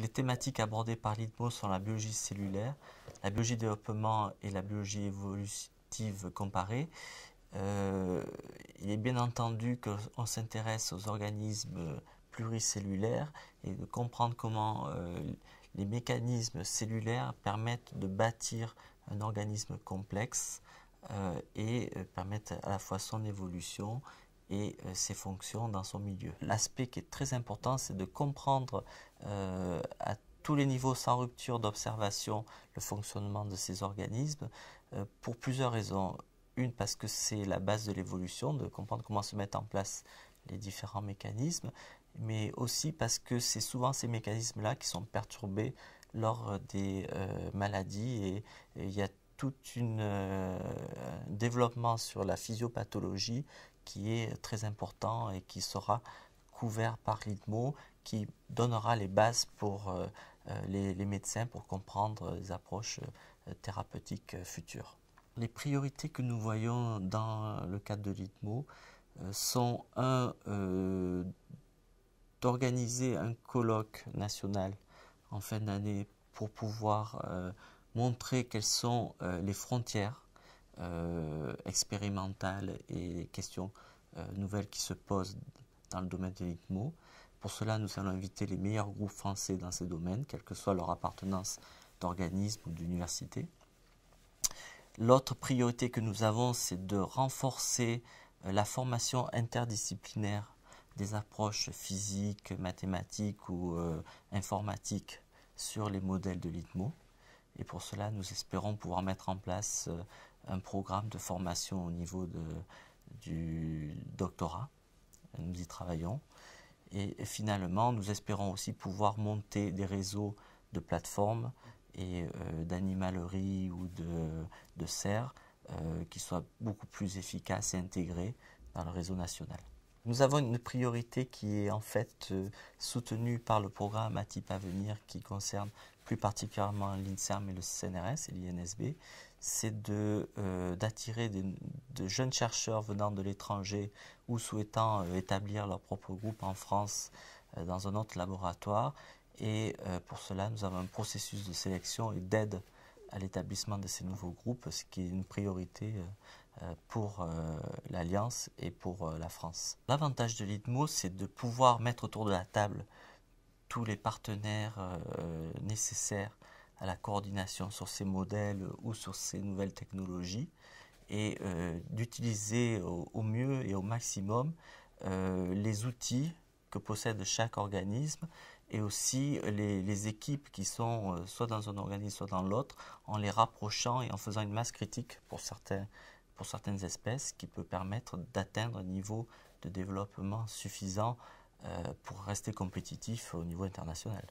Les thématiques abordées par l'ITMO sont la biologie cellulaire, la biologie développement et la biologie évolutive comparée. Euh, il est bien entendu qu'on s'intéresse aux organismes pluricellulaires et de comprendre comment euh, les mécanismes cellulaires permettent de bâtir un organisme complexe euh, et permettent à la fois son évolution et euh, ses fonctions dans son milieu. L'aspect qui est très important, c'est de comprendre euh, à tous les niveaux sans rupture d'observation le fonctionnement de ces organismes euh, pour plusieurs raisons. Une, parce que c'est la base de l'évolution, de comprendre comment se mettent en place les différents mécanismes, mais aussi parce que c'est souvent ces mécanismes-là qui sont perturbés lors des maladies et il y a tout un euh, développement sur la physiopathologie qui est très important et qui sera couvert par l'ITMO, qui donnera les bases pour euh, euh, les, médecins pour comprendre les approches thérapeutiques futures. Les priorités que nous voyons dans le cadre de l'ITMO sont un d'organiser un colloque national en fin d'année pour pouvoir montrer quelles sont euh, les frontières euh, expérimentales et questions euh, nouvelles qui se posent dans le domaine de l'ITMO. Pour cela, nous allons inviter les meilleurs groupes français dans ces domaines, quelle que soit leur appartenance d'organisme ou d'université. L'autre priorité que nous avons, c'est de renforcer la formation interdisciplinaire des approches physiques, mathématiques ou informatiques sur les modèles de l'ITMO. Et pour cela, nous espérons pouvoir mettre en place euh, un programme de formation au niveau du doctorat. Nous y travaillons. Et finalement, nous espérons aussi pouvoir monter des réseaux de plateformes et euh, d'animaleries d'animalerie ou de, serres euh, qui soient beaucoup plus efficaces et intégrés dans le réseau national. Nous avons une priorité qui est en fait euh, soutenue par le programme ATIP à venir qui concerne plus particulièrement l'INSERM et le CNRS et l'INSB, c'est de, euh, d'attirer de, jeunes chercheurs venant de l'étranger ou souhaitant euh, établir leur propre groupe en France dans un autre laboratoire. Et pour cela, nous avons un processus de sélection et d'aide à l'établissement de ces nouveaux groupes, ce qui est une priorité euh, pour euh, l'Alliance et pour euh, la France. L'avantage de l'Idmo c'est de pouvoir mettre autour de la table tous les partenaires nécessaires à la coordination sur ces modèles ou sur ces nouvelles technologies et d'utiliser au, mieux et au maximum les outils que possède chaque organisme et aussi les, équipes qui sont soit dans un organisme, soit dans l'autre, en les rapprochant et en faisant une masse critique pour certains pour certaines espèces qui peut permettre d'atteindre un niveau de développement suffisant euh, pour rester compétitif au niveau international.